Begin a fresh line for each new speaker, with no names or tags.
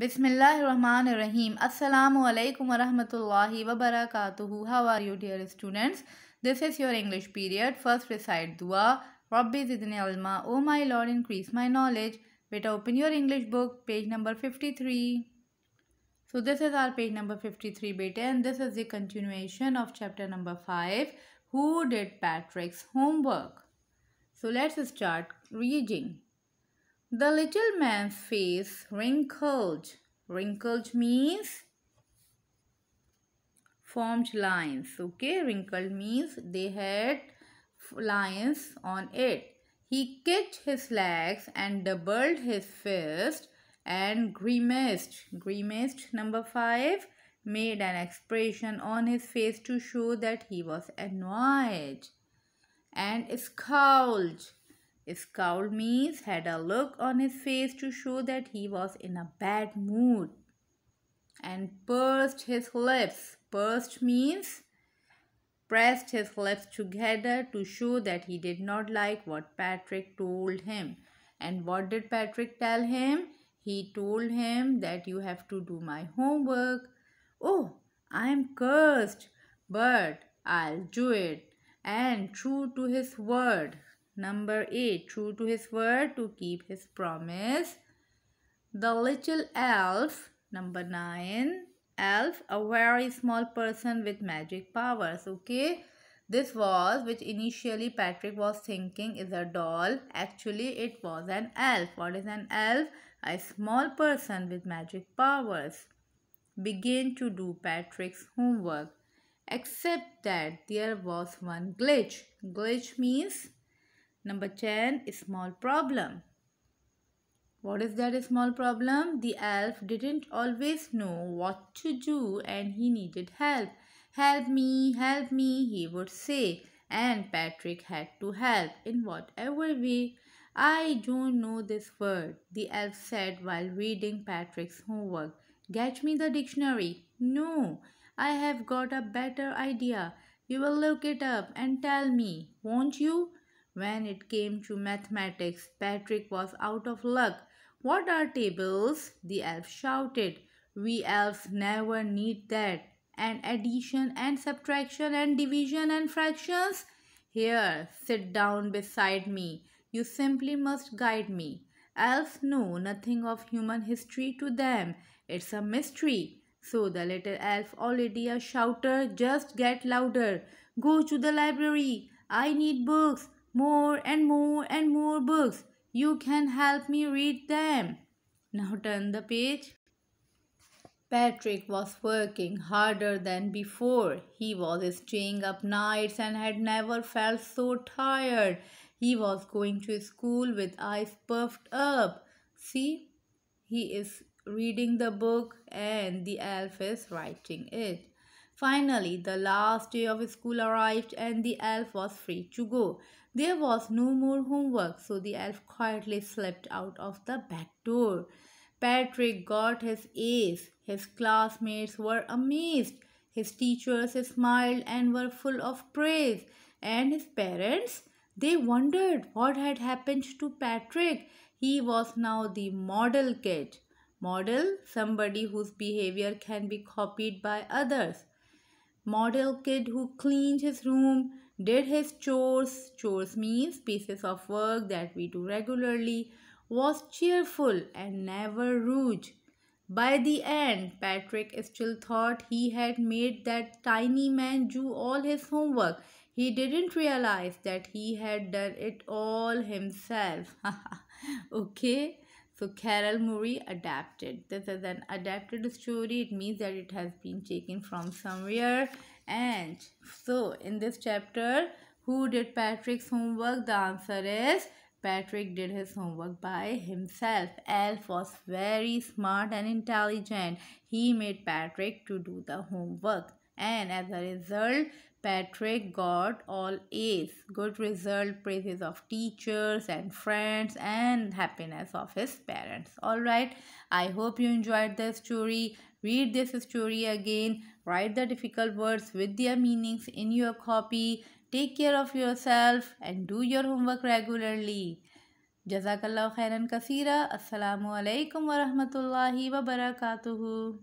बिसमीम अल्लाम वरहि वबरक how are you dear students this is your English period first recite दुआ रबीज इजन अलमा O my lord increase my knowledge बेटा open your English book page number fifty three so this is our page number fifty three बेटे and this is the continuation of chapter number five who did Patrick's homework so let's start reading The little man's face wrinkled. Wrinkled means formed lines. Okay, wrinkled means they had lines on it. He kicked his legs and doubled his fist and grimaced. Grimaced number five made an expression on his face to show that he was annoyed and scowled Scowled means had a look on his face to show that he was in a bad mood. And pursed his lips. Pursed means pressed his lips together to show that he did not like what Patrick told him. And what did Patrick tell him? He told him that you have to do my homework. Oh, I'm cursed, but I'll do it. And true to his word, Number 8. True to his word to keep his promise. The little elf. Number 9. Elf, a very small person with magic powers. Okay. This was which initially Patrick was thinking is a doll. Actually, it was an elf. What is an elf? A small person with magic powers. Begin to do Patrick's homework. Except that there was one glitch. Glitch means Number 10, small problem. What is that small problem? The elf didn't always know what to do and he needed help. Help me, help me, he would say. And Patrick had to help in whatever way. I don't know this word, the elf said while reading Patrick's homework. Get me the dictionary. No, I have got a better idea. You will look it up and tell me, won't you? When it came to mathematics, Patrick was out of luck. What are tables? The elf shouted. We elves never need that. And addition and subtraction and division and fractions? Here, sit down beside me. You simply must guide me. Elves know nothing of human history to them. It's a mystery. So the little elf, already a shouter, just get louder. Go to the library. I need books more and more and more books. You can help me read them. Now turn the page. Patrick was working harder than before. He was staying up nights and had never felt so tired. He was going to school with eyes puffed up. See, he is reading the book and the elf is writing it. Finally, the last day of school arrived and the elf was free to go. There was no more homework, so the elf quietly slipped out of the back door. Patrick got his ace. His classmates were amazed. His teachers smiled and were full of praise. And his parents? They wondered what had happened to Patrick. He was now the model kid. Model, somebody whose behavior can be copied by others. Model kid who cleaned his room, did his chores, chores means pieces of work that we do regularly, was cheerful and never rude. By the end, Patrick still thought he had made that tiny man do all his homework. He didn't realize that he had done it all himself. okay? So Carol Murray adapted. This is an adapted story. It means that it has been taken from somewhere. And so in this chapter, who did Patrick's homework? The answer is Patrick did his homework by himself. Alf was very smart and intelligent. He made Patrick to do the homework and as a result Patrick got all A's. Good result, praises of teachers and friends and happiness of his parents. Alright, I hope you enjoyed this story. Read this story again. Write the difficult words with their meanings in your copy. Take care of yourself and do your homework regularly جزاک اللہ خیرن کثیرہ السلام علیکم ورحمۃ اللہ وبرکاتہ